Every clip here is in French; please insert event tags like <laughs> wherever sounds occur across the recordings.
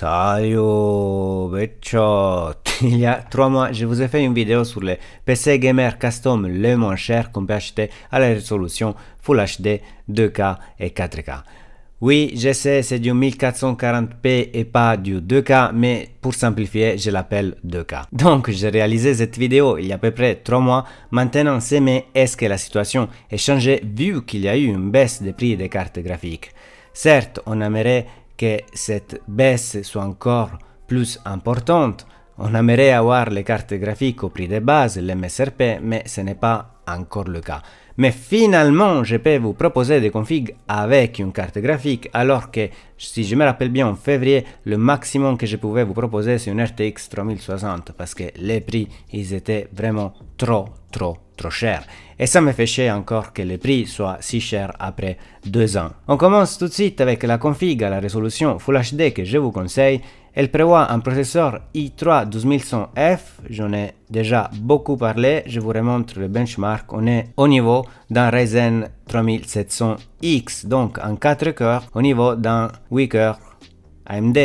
Salut, Il y a trois mois, je vous ai fait une vidéo sur les PC gamer custom le moins cher qu'on peut acheter à la résolution Full HD 2K et 4K. Oui, je sais, c'est du 1440p et pas du 2K, mais pour simplifier, je l'appelle 2K. Donc, j'ai réalisé cette vidéo il y a à peu près 3 mois. Maintenant, c'est mais est-ce que la situation est changée vu qu'il y a eu une baisse des prix des cartes graphiques Certes, on aimerait que cette baisse soit encore plus importante. On aimerait avoir les cartes graphiques au prix de base, les MSRP, mais ce n'est pas encore le cas. Mais finalement, je peux vous proposer des configs avec une carte graphique, alors que, si je me rappelle bien, en février, le maximum que je pouvais vous proposer, c'est une RTX 3060, parce que les prix, ils étaient vraiment trop, trop trop cher. Et ça me fait chier encore que les prix soient si chers après deux ans. On commence tout de suite avec la config à la résolution Full HD que je vous conseille. Elle prévoit un processeur i3 12100F, j'en ai déjà beaucoup parlé, je vous remontre le benchmark, on est au niveau d'un Ryzen 3700X, donc en 4 cœurs, au niveau d'un 8 coeurs AMD,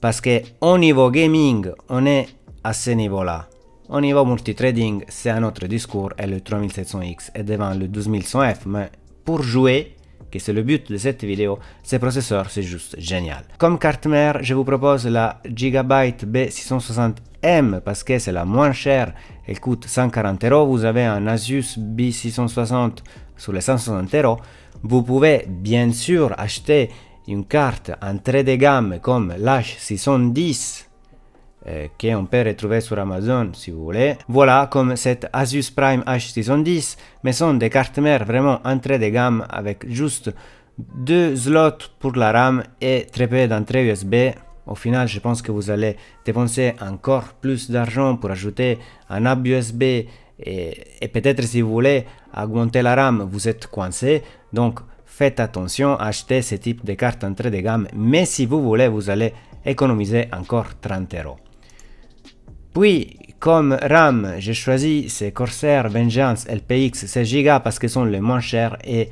parce que au niveau gaming, on est à ce niveau-là. Au niveau multitrading, c'est un autre discours et le 3700X est devant le 12100F, mais pour jouer, que c'est le but de cette vidéo, ce processeur c'est juste génial. Comme carte mère, je vous propose la Gigabyte B660M parce que c'est la moins chère, elle coûte 140 euros. Vous avez un Asus B660 sur les 160 euros. Vous pouvez bien sûr acheter une carte entrée de gamme comme l'H610 qu'on eh, peut retrouver sur Amazon si vous voulez. Voilà, comme cette Asus Prime H610, mais sont des cartes mères vraiment entrée de gamme avec juste deux slots pour la RAM et très peu d'entrées USB. Au final, je pense que vous allez dépenser encore plus d'argent pour ajouter un app USB et, peut-être si vous voulez augmenter la RAM, vous êtes coincé. Donc, faites attention, à acheter ce type de carte entrée de gamme, mais si vous voulez, vous allez économiser encore 30 euros. Oui, comme RAM, j'ai choisi ces Corsair Vengeance LPX 16Go parce qu'ils sont les moins chers et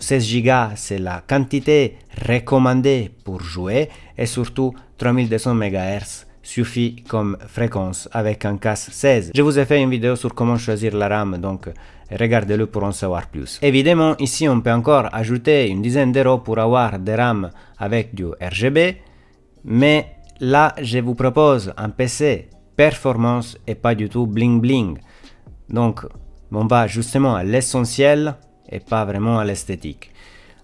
16Go c'est la quantité recommandée pour jouer et surtout 3200 MHz suffit comme fréquence avec un casse 16. Je vous ai fait une vidéo sur comment choisir la RAM, donc regardez-le pour en savoir plus. Évidemment, ici on peut encore ajouter une dizaine d'euros pour avoir des RAM avec du RGB, mais là je vous propose un PC performance et pas du tout bling bling. Donc on va justement à l'essentiel et pas vraiment à l'esthétique.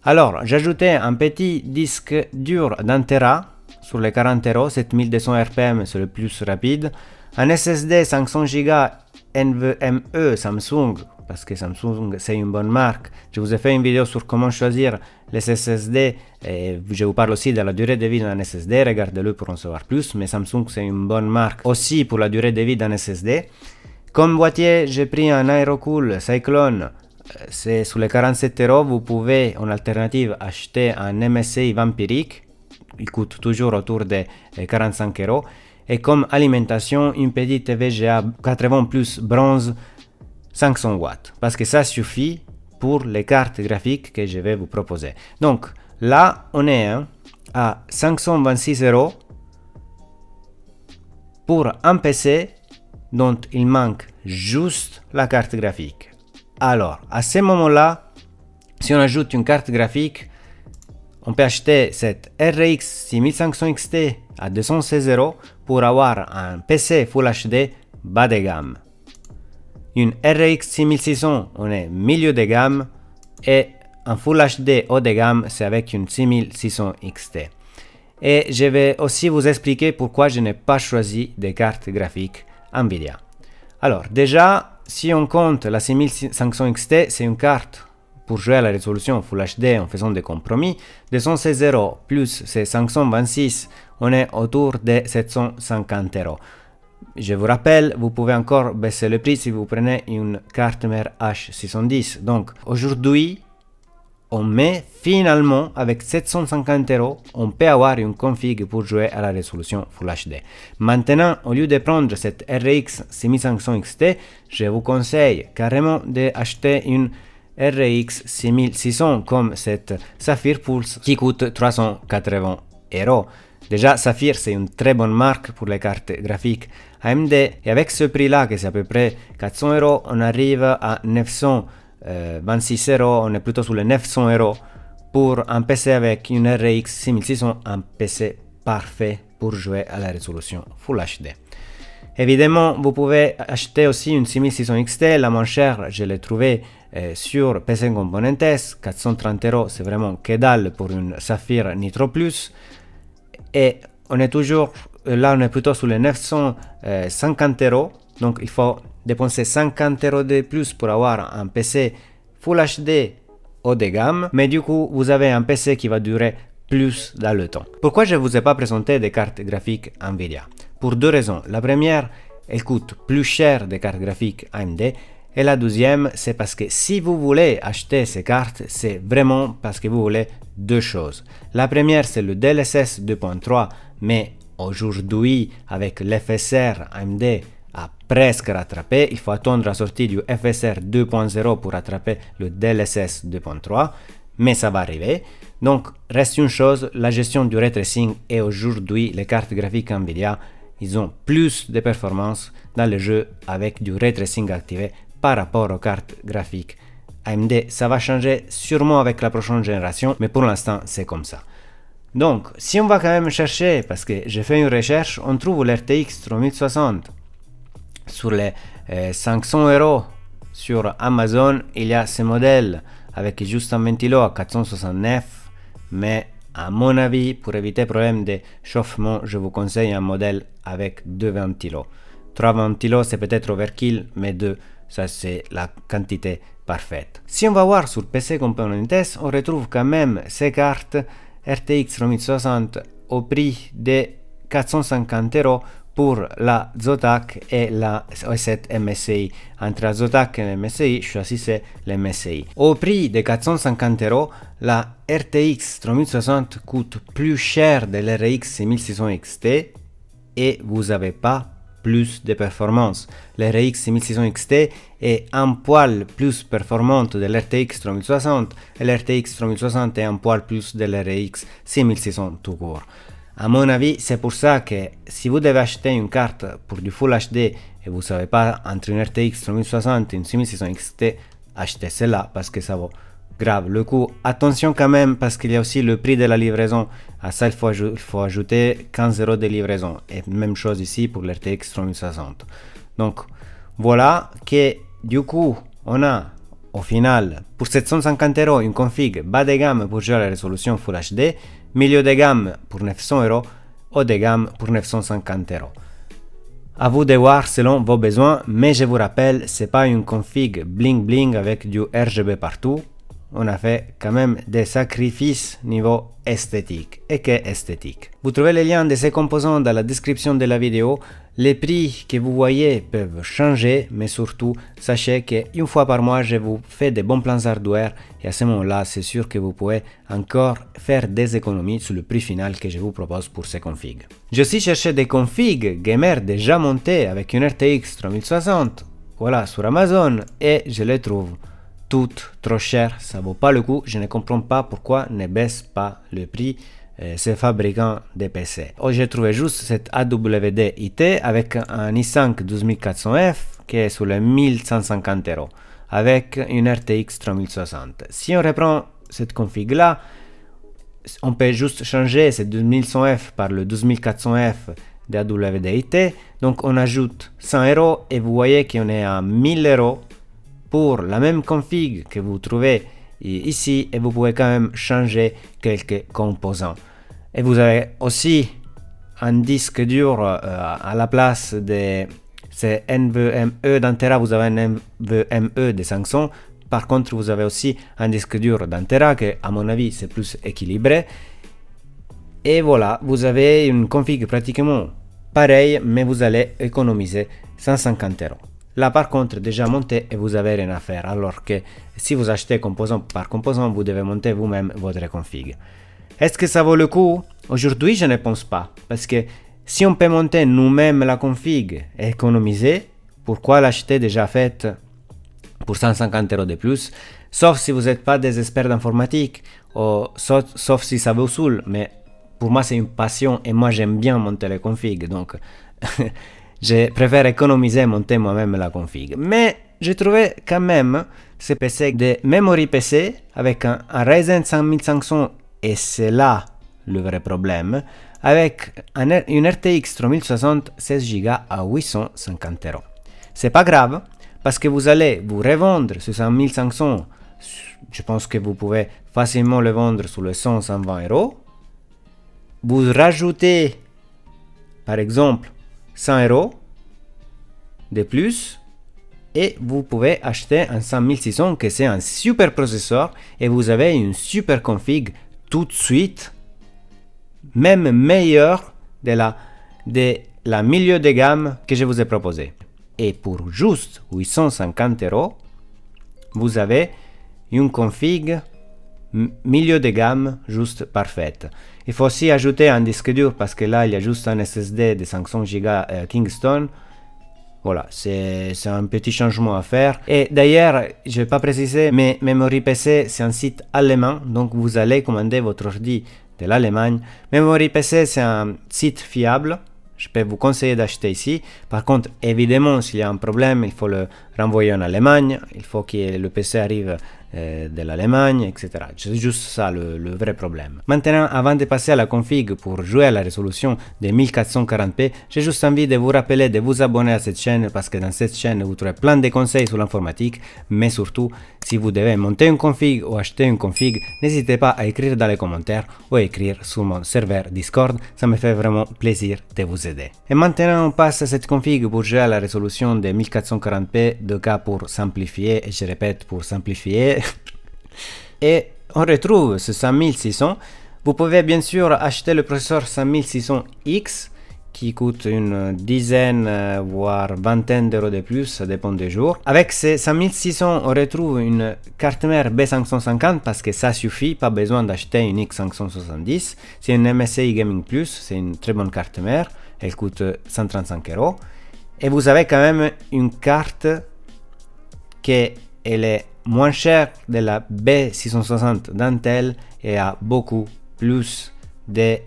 Alors j'ajoutais un petit disque dur d'un Tera sur les 40 euros, 7200 RPM c'est le plus rapide, un SSD 500 Go NVMe Samsung parce que Samsung c'est une bonne marque. Je vous ai fait une vidéo sur comment choisir les SSD et je vous parle aussi de la durée de vie d'un SSD, regardez-le pour en savoir plus, mais Samsung c'est une bonne marque aussi pour la durée de vie d'un SSD. Comme boîtier, j'ai pris un Aerocool Cyclone. C'est sous les 47 euros, vous pouvez en alternative acheter un MSI vampiric Il coûte toujours autour de 45 euros. Et comme alimentation, une petite VGA 80 plus bronze 500 watts, parce que ça suffit pour les cartes graphiques que je vais vous proposer. Donc là, on est hein, à 526 euros pour un PC dont il manque juste la carte graphique. Alors, à ce moment-là, si on ajoute une carte graphique, on peut acheter cette RX 6500 XT à 216 euros pour avoir un PC Full HD bas de gamme une RX 6600, on est milieu de gamme, et un Full HD haut de gamme, c'est avec une 6600 XT. Et je vais aussi vous expliquer pourquoi je n'ai pas choisi des cartes graphiques Nvidia. Alors déjà, si on compte la 6500 XT, c'est une carte pour jouer à la résolution Full HD en faisant des compromis. De 0 plus ces 526, on est autour de 750 euros je vous rappelle, vous pouvez encore baisser le prix si vous prenez une carte mère H610. Donc aujourd'hui, on met finalement avec 750 euros, on peut avoir une config pour jouer à la résolution Full HD. Maintenant, au lieu de prendre cette RX 6500 XT, je vous conseille carrément d'acheter une RX 6600 comme cette Sapphire Pulse qui coûte 380 euros. Déjà, Sapphire c'est une très bonne marque pour les cartes graphiques AMD, et avec ce prix-là, qui est à peu près 400 euros, on arrive à 926 euh, euros, on est plutôt sur les 900 euros pour un PC avec une RX 6600, un PC parfait pour jouer à la résolution Full HD. Évidemment, vous pouvez acheter aussi une 6600 XT, la moins chère, je l'ai trouvée euh, sur PC Componentes, 430 euros, c'est vraiment que dalle pour une Sapphire Nitro Plus et on est toujours euh, là on est plutôt sous les 950 euros donc il faut dépenser 50 euros de plus pour avoir un PC Full HD haut de gamme mais du coup vous avez un PC qui va durer plus dans le temps. Pourquoi je ne vous ai pas présenté des cartes graphiques Nvidia Pour deux raisons. La première, elles coûtent plus cher des cartes graphiques AMD et la deuxième, c'est parce que si vous voulez acheter ces cartes, c'est vraiment parce que vous voulez deux choses. La première, c'est le DLSS 2.3, mais aujourd'hui, avec l'FSR AMD a presque rattrapé, il faut attendre la sortie du FSR 2.0 pour rattraper le DLSS 2.3, mais ça va arriver. Donc, reste une chose, la gestion du ray tracing et aujourd'hui, les cartes graphiques Nvidia, ils ont plus de performances dans le jeu avec du ray tracing activé par rapport aux cartes graphiques AMD. Ça va changer sûrement avec la prochaine génération, mais pour l'instant c'est comme ça. Donc, si on va quand même chercher, parce que j'ai fait une recherche, on trouve l'RTX 3060 sur les 500 euh, euros sur Amazon, il y a ce modèle avec juste un ventilo à 469, mais à mon avis, pour éviter problème de chauffement, je vous conseille un modèle avec deux ventilos. Trois ventilos, c'est peut-être overkill, mais deux ça, c'est la quantité parfaite. Si on va voir sur PC Component S, on retrouve quand même ces cartes RTX 3060 au prix de 450 euros pour la Zotac et la OS7 MSI. Entre la Zotac et la MSI, choisissez msi Au prix de 450 euros, la RTX 3060 coûte plus cher de l'RX 6600 XT et vous n'avez pas plus de performance. L'RX RX 6600 XT est un poil plus performante de l'RTX 3060 et l'RTX 3060 est un poil plus de l'RX 6600 tout court. À mon avis, c'est pour ça que si vous devez acheter une carte pour du Full HD et vous ne savez pas entre une RTX 3060 et une 6600 XT, achetez celle-là parce que ça vaut grave le coût. Attention quand même parce qu'il y a aussi le prix de la livraison. À ça, il faut, ajouter 15 euros de livraison. Et même chose ici pour l'RTX 3060. Donc voilà que du coup, on a au final pour 750 euros une config bas de gamme pour jouer à la résolution Full HD, milieu de gamme pour 900 euros, haut de gamme pour 950 euros. À vous de voir selon vos besoins, mais je vous rappelle, c'est pas une config bling bling avec du RGB partout, on a fait quand même des sacrifices niveau esthétique. Et que esthétique Vous trouvez les liens de ces composants dans la description de la vidéo. Les prix que vous voyez peuvent changer, mais surtout, sachez qu'une fois par mois, je vous fais des bons plans hardware et à ce moment-là, c'est sûr que vous pouvez encore faire des économies sur le prix final que je vous propose pour ces configs. Je suis cherché des configs gamer déjà montés avec une RTX 3060, voilà, sur Amazon, et je les trouve toutes trop cher, ça vaut pas le coup. Je ne comprends pas pourquoi ne baisse pas le prix euh, ces fabricants des PC. Oh, j'ai trouvé juste cette AWD IT avec un i5 12400F qui est sur les 1150 euros avec une RTX 3060. Si on reprend cette config là, on peut juste changer cette 2100F par le 12400F d'AWD IT. Donc on ajoute 100 euros et vous voyez qu'on est à 1000 euros pour la même config que vous trouvez ici et vous pouvez quand même changer quelques composants. Et vous avez aussi un disque dur euh, à la place de ces NVMe d'un vous avez un NVMe de 500. Par contre, vous avez aussi un disque dur d'Antera qui, que, à mon avis, c'est plus équilibré. Et voilà, vous avez une config pratiquement pareille, mais vous allez économiser 150 euros. Là par contre déjà monté et vous avez rien à faire alors que si vous achetez composant par composant vous devez monter vous-même votre config. Est-ce que ça vaut le coup Aujourd'hui je ne pense pas parce que si on peut monter nous-mêmes la config et économiser, pourquoi l'acheter déjà faite pour 150 euros de plus Sauf si vous n'êtes pas des experts d'informatique, sauf, si ça vous saoule, mais pour moi c'est une passion et moi j'aime bien monter les configs donc <laughs> Je préfère économiser mon temps moi-même la config. Mais j'ai trouvé quand même ce PC de memory PC avec un, Ryzen 5500 et c'est là le vrai problème avec un, une RTX 3060 16 Go à 850 euros. C'est pas grave parce que vous allez vous revendre ce 5500. Je pense que vous pouvez facilement le vendre sous le 100 120 euros. Vous rajoutez par exemple 100 euros de plus et vous pouvez acheter un 5600 que c'est un super processeur et vous avez une super config tout de suite même meilleure de la, de la milieu de gamme que je vous ai proposé et pour juste 850 euros vous avez une config milieu de gamme, juste parfaite. Il faut aussi ajouter un disque dur parce que là il y a juste un SSD de 500 Go euh, Kingston. Voilà, c'est un petit changement à faire. Et d'ailleurs, je vais pas préciser, mais Memory PC, c'est un site allemand, donc vous allez commander votre ordi de l'Allemagne. Memory PC, c'est un site fiable. Je peux vous conseiller d'acheter ici. Par contre, évidemment, s'il y a un problème, il faut le renvoyer en Allemagne. Il faut que le PC arrive eh, de l'Allemagne, etc. C'est juste ça le, vrai problème. Maintenant, avant de passer à la config pour jouer à la résolution de 1440p, j'ai juste envie de vous rappeler de vous abonner à cette chaîne parce que dans cette chaîne vous trouverez plein de conseils sur l'informatique, mais surtout, si vous devez monter une config ou acheter une config, n'hésitez pas à écrire dans les commentaires ou écrire sur mon serveur Discord, ça me fait vraiment plaisir de vous aider. Et maintenant, on passe à cette config pour jouer à la résolution de 1440p, de cas pour simplifier, et je répète pour simplifier, <laughs> Et on retrouve ce 5600. Vous pouvez bien sûr acheter le processeur 5600X qui coûte une dizaine euh, voire vingtaine d'euros de plus, ça dépend des jours. Avec ces 5600, on retrouve une carte mère B550 parce que ça suffit, pas besoin d'acheter une X570. C'est une MSI Gaming Plus, c'est une très bonne carte mère, elle coûte 135 euros. Et vous avez quand même une carte qui est moins cher de la B660 d'Intel et a beaucoup plus de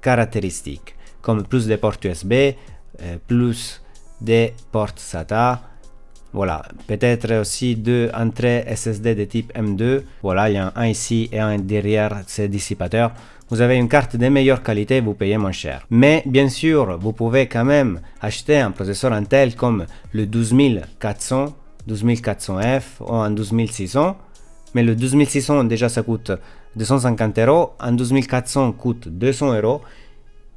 caractéristiques, comme plus de portes USB, euh, plus de portes SATA, voilà, peut-être aussi deux entrées SSD de type M2. Voilà, il y en a un ici et un derrière ces dissipateurs. Vous avez une carte de meilleure qualité, vous payez moins cher. Mais bien sûr, vous pouvez quand même acheter un processeur Intel comme le 12400 12400F ou un 12600. Mais le 12600 déjà ça coûte 250 euros, un 12400 coûte 200 euros.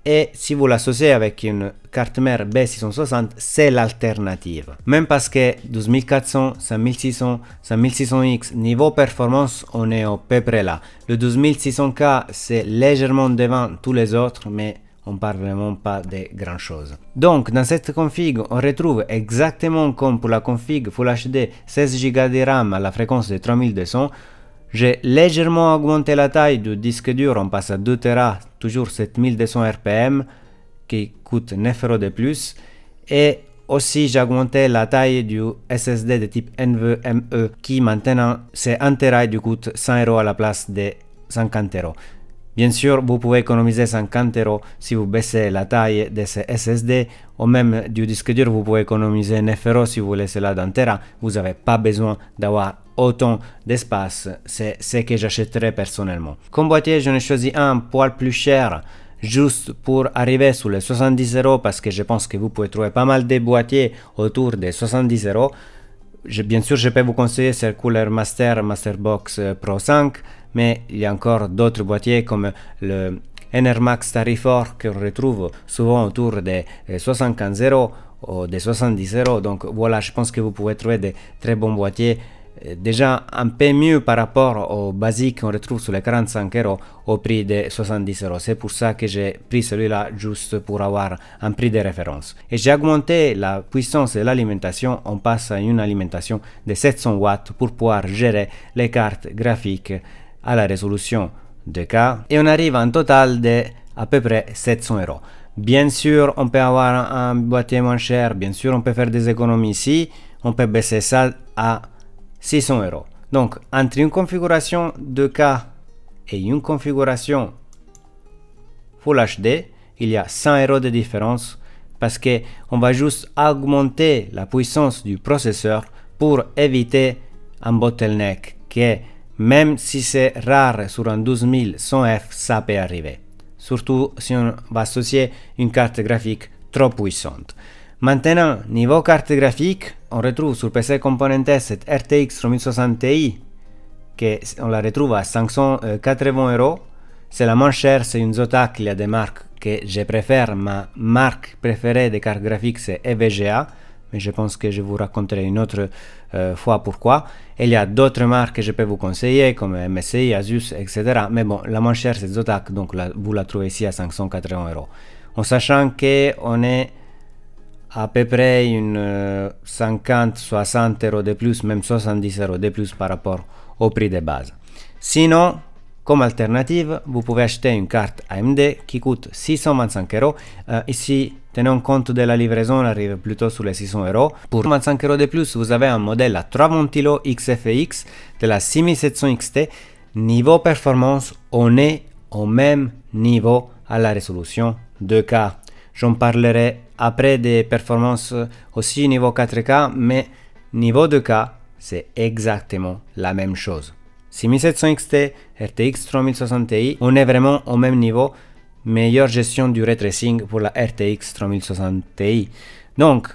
Et si vous l'associez avec une carte mère B660, c'est l'alternative. Même parce que 12400, 5600, 5600X, niveau performance, on est au peu près là. Le 12600K, c'est légèrement devant tous les autres, mais on parle vraiment pas de grand chose. Donc dans cette config on retrouve exactement comme pour la config Full HD 16Go de RAM à la fréquence de 3200 j'ai légèrement augmenté la taille du disque dur, on passe à 2 Tera, toujours 7200 RPM, qui coûte 9 euros de plus. Et aussi j'ai augmenté la taille du SSD de type NVMe, e, qui maintenant c'est 1 Tera et du coûte 100 euros à la place de 50 euros. Bien sûr, vous pouvez économiser 50 euros si vous baissez la taille de ce SSD ou même du disque dur, vous pouvez économiser 9 euros si vous laissez la d'antera. Vous n'avez pas besoin d'avoir autant d'espace, c'est ce que j'achèterai personnellement. Comme boîtier, j'en ai choisi un poil plus cher juste pour arriver sur les 70 euros parce que je pense que vous pouvez trouver pas mal de boîtiers autour des 70 euros. bien sûr, je peux vous conseiller ce Cooler Master Masterbox euh, Pro 5 mais il y a encore d'autres boîtiers comme le NR Max que qu'on retrouve souvent autour des 75 euh, euros ou de 70 euros. Donc voilà, je pense que vous pouvez trouver des très bons boîtiers euh, déjà un peu mieux par rapport au basique qu'on retrouve sur les 45 euros au prix de 70 euros. C'est pour ça que j'ai pris celui-là juste pour avoir un prix de référence. Et j'ai augmenté la puissance de l'alimentation. On passe à une alimentation de 700 watts pour pouvoir gérer les cartes graphiques la résolution de cas et on arrive à un total de à peu près 700 euros. Bien sûr, on peut avoir un boîtier moins cher, bien sûr, on peut faire des économies ici, on peut baisser ça à 600 euros. Donc, entre une configuration de cas et une configuration Full HD, il y a 100 euros de différence parce que on va juste augmenter la puissance du processeur pour éviter un bottleneck qui est même si c'est rare sur un 12100 F, ça peut arriver. Surtout si on va associer une carte graphique trop puissante. Maintenant, niveau carte graphique, on retrouve sur PC Component S cette RTX 3060 i que on la retrouve à 580 euros. C'est la moins chère, c'est une Zotac, il y a des marques que je préfère, ma marque préférée des cartes graphiques c'est EVGA, mais je pense que je vous raconterai une autre euh, fois pourquoi. Il y a d'autres marques que je peux vous conseiller comme MSI, Asus, etc. Mais bon, la moins chère c'est Zotac, donc vous la trouvez ici à 580 euros. En sachant qu'on est à peu près une 50-60 euh, euros de plus, même 70 euros de plus par rapport au prix de base. Sinon, comme alternative, vous pouvez acheter une carte AMD qui coûte 625 euros. Ici, euh, tenant compte de la livraison, on arrive plutôt sur les 600 euros. Pour 25 euros de plus, vous avez un modèle à 3 ventilos XFX de la 6700 XT. Niveau performance, on est au même niveau à la résolution 2K. J'en parlerai après des performances euh, aussi niveau 4K, mais niveau 2K, c'est exactement la même chose. 6700 XT, RTX 3060 Ti, on est vraiment au même niveau, meilleure gestion du tracing pour la RTX 3060 Ti. Donc,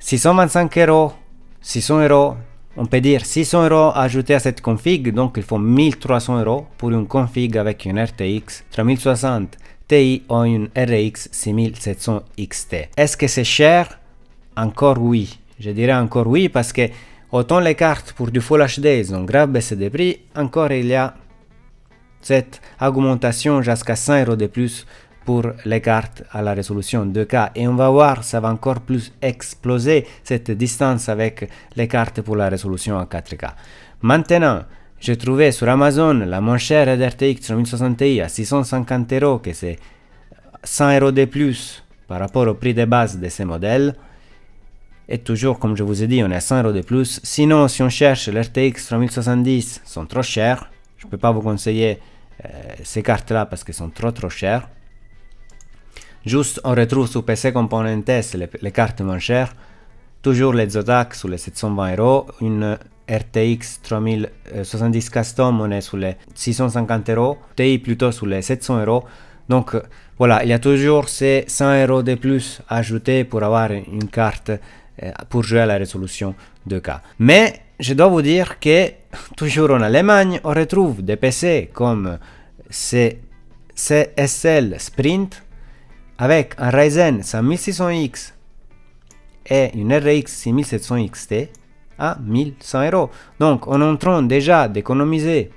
625 euros, 600 euros, on peut dire 600 euros ajoutés à cette config, donc il faut 1300 euros pour une config avec une RTX 3060 Ti ou une RX 6700 XT. Est-ce que c'est cher Encore oui. Je dirais encore oui parce que Autant les cartes pour du Full HD, ont grave baissé de prix, encore il y a cette augmentation jusqu'à 100 euros de plus pour les cartes à la résolution 2K. Et on va voir, ça va encore plus exploser cette distance avec les cartes pour la résolution à 4K. Maintenant, j'ai trouvé sur Amazon la moins chère RTX 3060 i à 650 euros, que c'est 100 de plus par rapport au prix de base de ces modèles. Et toujours, comme je vous ai dit, on est à 100 euros de plus. Sinon, si on cherche l'RTX 3070, sont trop chers. Je ne peux pas vous conseiller euh, ces cartes-là parce qu'elles sont trop trop chères. Juste, on retrouve sur PC Component S les, cartes moins chères. Toujours les Zotac sous les 720 euros. Une RTX 3070 Custom, on est sur les 650 euros. TI plutôt sous les 700 euros. Donc euh, voilà, il y a toujours ces 100 euros de plus ajoutés pour avoir une carte euh, pour jouer à la résolution de cas. Mais je dois vous dire que toujours en Allemagne, on retrouve des PC comme CSL Sprint avec un Ryzen 5600X et une RX 6700 XT à 1100 euros. Donc on est en train déjà d'économiser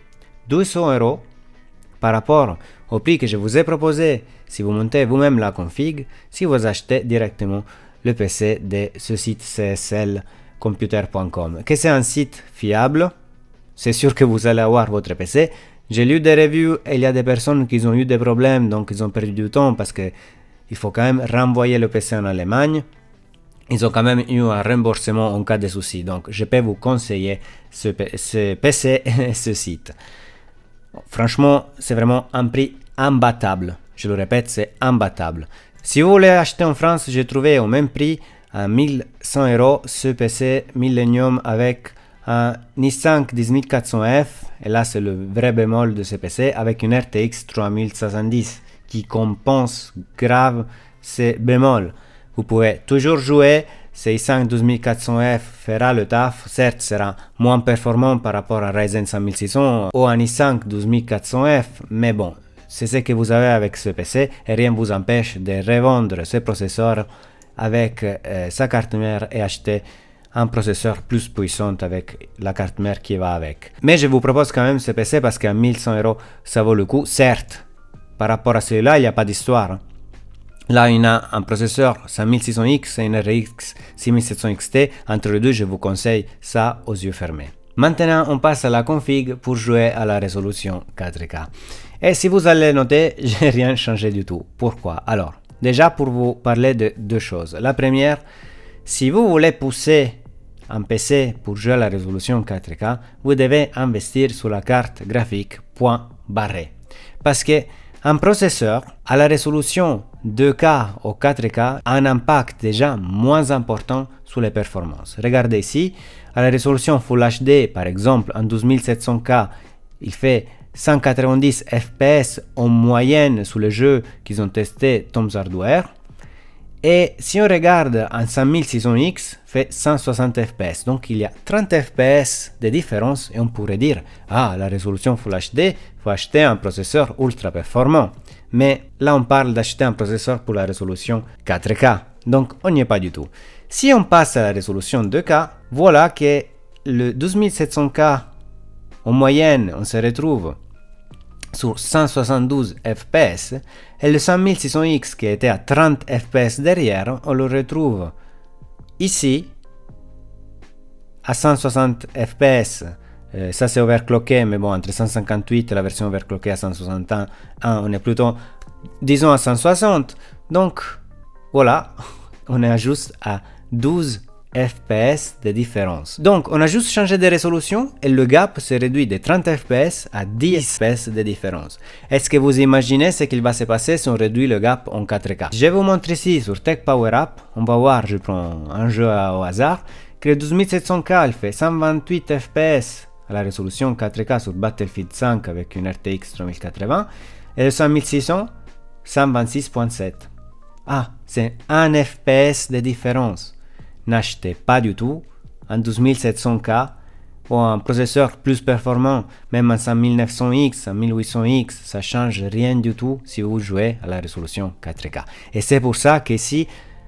200 euros par rapport au prix que je vous ai proposé si vous montez vous-même la config, si vous achetez directement le PC de ce site cslcomputer.com. Que c'est un site fiable, c'est sûr que vous allez avoir votre PC. J'ai lu des reviews et il y a des personnes qui ont eu des problèmes, donc ils ont perdu du temps parce que il faut quand même renvoyer le PC en Allemagne. Ils ont quand même eu un remboursement en cas de souci. Donc je peux vous conseiller ce, ce PC et ce site. Franchement, c'est vraiment un prix imbattable. Je le répète, c'est imbattable. Si vous voulez acheter en France, j'ai trouvé au même prix à euh, 1100 euros ce PC Millennium avec un i5 10400F, et là c'est le vrai bémol de ce PC, avec une RTX 3070 qui compense grave ces bémols. Vous pouvez toujours jouer, ce i5 12400F fera le taf, certes sera moins performant par rapport à Ryzen 5600 ou un i5 12400F, mais bon, c'est ce que vous avez avec ce PC et rien ne vous empêche de revendre ce processeur avec euh, sa carte mère et acheter un processeur plus puissant avec la carte mère qui va avec. Mais je vous propose quand même ce PC parce qu'à 1100 euros ça vaut le coup. Certes, par rapport à celui-là, il n'y a pas d'histoire. Hein. Là, y a un processeur 5600X et une RX 6700XT. Entre les deux, je vous conseille ça aux yeux fermés. Maintenant, on passe à la config pour jouer à la résolution 4K. Et eh, si vous allez noter, <laughs> j'ai rien changé du tout. Pourquoi Alors, déjà pour vous parler de deux choses. La première, si vous voulez pousser un PC pour jouer à la résolution 4K, vous devez investir sur la carte graphique point barré. Parce que un processeur à la résolution 2K ou 4K a un impact déjà moins important sur les performances. Regardez ici, à la résolution Full HD, par exemple, en 12700K, il fait 190 FPS en moyenne sous les jeu qu'ils ont testé Tom's Hardware. Et si on regarde un 5600 X, fait 160 FPS. Donc il y a 30 FPS de différence et on pourrait dire Ah, la résolution Full HD, faut acheter un processeur ultra performant. Mais là, on parle d'acheter un processeur pour la résolution 4K. Donc on n'y est pas du tout. Si on passe à la résolution 2K, voilà que le 12700K en moyenne, on se retrouve sur 172 fps et le 5600 x qui était à 30 fps derrière, on le retrouve ici à 160 fps. Euh, ça c'est overclocké, mais bon, entre 158 et la version overclockée à 161, on est plutôt, disons, à 160. Donc voilà, <laughs> on est juste à 12 FPS de différence. Donc on a juste changé de résolution et le gap se réduit de 30 FPS à 10 FPS de différence. Est-ce que vous imaginez ce qu'il va se passer si on réduit le gap en 4K Je vais vous montrer ici sur Tech Power Up, on va voir, je prends un jeu au hasard, que le 12700K fait 128 FPS à la résolution 4K sur Battlefield 5 avec une RTX 3080 et le 5600 126.7. Ah, c'est 1 FPS de différence n'achetez pas du tout, un 2700 k pour un processeur plus performant, même un 5900X, un 1800X, ça change rien du tout si vous jouez à la résolution 4K. Et c'est pour ça que si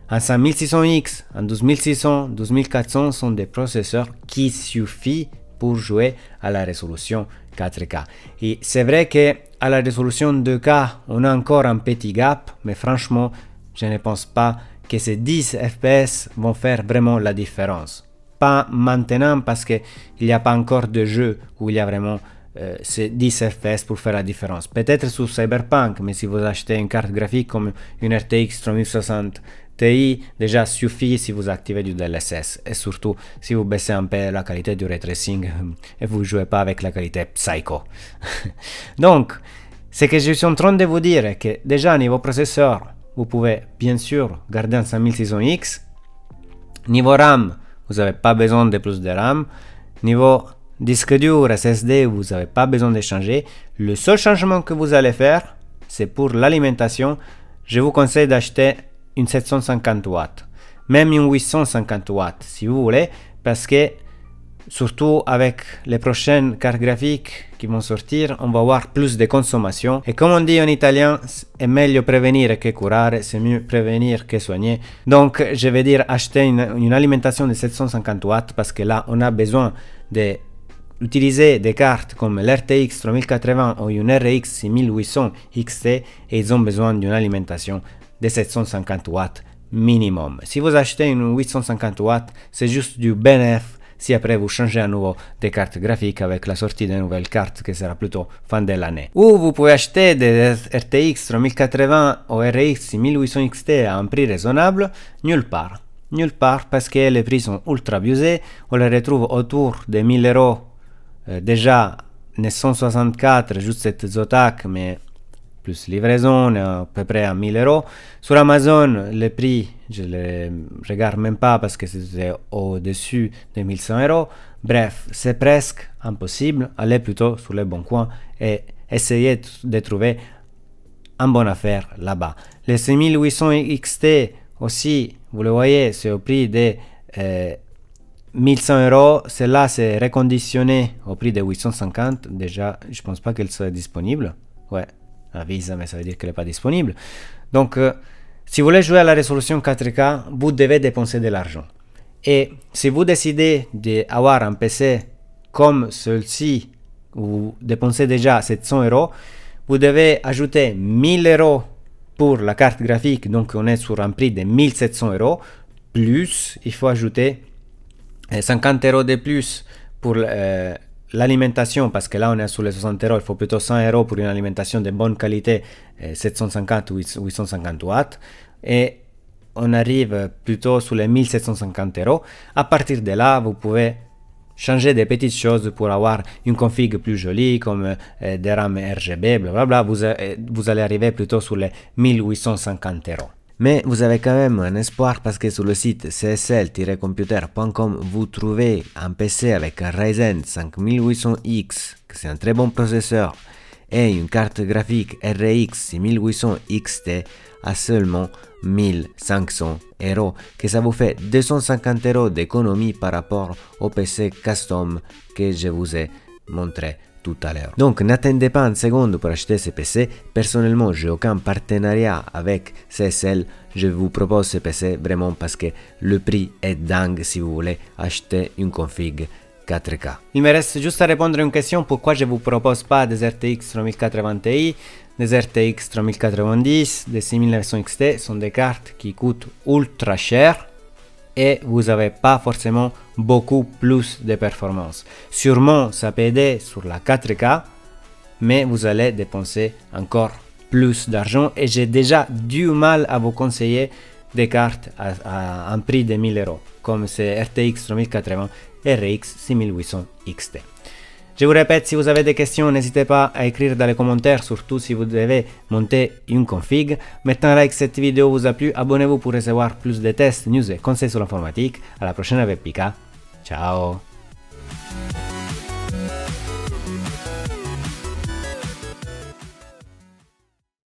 un 5600X, un 2600, 2400 sont des processeurs qui suffisent pour jouer à la résolution 4K. Et c'est vrai que à la résolution 2K, on a encore un petit gap, mais franchement, je ne pense pas que ces 10 FPS vont faire vraiment la différence. Pas maintenant parce qu'il n'y a pas encore de jeu où il y a vraiment euh, ces 10 FPS pour faire la différence. Peut-être sur Cyberpunk, mais si vous achetez une carte graphique comme une RTX 3060 Ti, déjà suffit si vous activez du DLSS et surtout si vous baissez un peu la qualité du Tracing <laughs> et vous jouez pas avec la qualité psycho. <laughs> Donc, ce que je suis en train de vous dire est que déjà niveau processeur, vous pouvez bien sûr garder un 5600X. Niveau RAM, vous n'avez pas besoin de plus de RAM. Niveau disque dur, SSD, vous n'avez pas besoin de changer. Le seul changement que vous allez faire, c'est pour l'alimentation. Je vous conseille d'acheter une 750 w même une 850 w si vous voulez, parce que Surtout avec les prochaines cartes graphiques qui vont sortir, on va avoir plus de consommation. Et comme on dit en italien, c'est mieux prévenir que curare, c'est mieux prévenir que soigner. Donc je vais dire acheter une, alimentation de 750 watts parce que là on a besoin de des cartes comme l'RTX 3080 ou une RX 6800 XT et ils ont besoin d'une alimentation de 750 watts minimum. Si vous achetez une 850 watts, c'est juste du BNF si après vous changez à nouveau des cartes graphiques avec la sortie de nouvelles cartes qui sera plutôt fin de l'année. Ou vous pouvez acheter des RTX 3080 ou RX 1800 XT à un prix raisonnable nulle part. Nulle part parce que les prix sont ultra abusés, on les retrouve autour de 1000 euros euh, déjà déjà 164 juste cette Zotac mais plus livraison, à peu près à 1000 euros. Sur Amazon, le prix, je le regarde même pas parce que c'est au-dessus de 1100 euros. Bref, c'est presque impossible. Allez plutôt sur les bons coins et essayez de trouver un bon affaire là-bas. Les 6800 XT aussi, vous le voyez, c'est au prix de 1100 euh, euros. Cela, là c'est reconditionné au prix de 850. Déjà, je pense pas qu'elle soit disponible. Ouais, la visa, mais ça veut dire qu'elle n'est pas disponible. Donc, euh, si vous voulez jouer à la résolution 4K, vous devez dépenser de l'argent. Et si vous décidez d'avoir un PC comme celui-ci, vous dépensez déjà 700 euros, vous devez ajouter 1000 euros pour la carte graphique, donc on est sur un prix de 1700 euros, plus il faut ajouter 50 euh, euros de plus pour euh, l'alimentation, parce que là on est sur les 60 euros, il faut plutôt 100 euros pour une alimentation de bonne qualité, 750 ou 850 watts. Et on arrive plutôt sur les 1750 euros. À partir de là, vous pouvez changer des petites choses pour avoir une config plus jolie comme euh, des RAM RGB, blablabla. bla bla euh, vous allez arriver plutôt sur les 1850 euros. Mais vous avez quand même un espoir parce que sur le site csl-computer.com vous trouvez un PC avec un Ryzen 5800X, c'est un très bon processeur, et une carte graphique RX 6800 XT à seulement 1500 euros, que ça vous fait 250 euros d'économie par rapport au PC custom que je vous ai montré à l'heure. Donc n'attendez pas un seconde pour acheter ce PC. Personnellement, j'ai aucun partenariat avec CSL. Je vous propose ce PC vraiment parce que le prix est dingue si vous voulez acheter une config 4K. Il me reste juste à répondre à une question pourquoi je vous propose pas des RTX 3080 Ti, des RTX 3090, des 6900 XT sont des cartes qui coûtent ultra cher et vous n'avez pas forcément beaucoup plus de performance. Sûrement, ça peut aider sur la 4K, mais vous allez dépenser encore plus d'argent et j'ai déjà du mal à vous conseiller des cartes à, un prix de 1000 euros comme c'est RTX 3080 RX 6800 XT. Je vous répète, si vous avez des questions, n'hésitez pas à écrire dans les commentaires, surtout si vous devez monter une config. Mettez un like si cette vidéo vous a plu, abonnez-vous pour recevoir plus de tests, news et conseils sur l'informatique. À la prochaine avec Pika. Ciao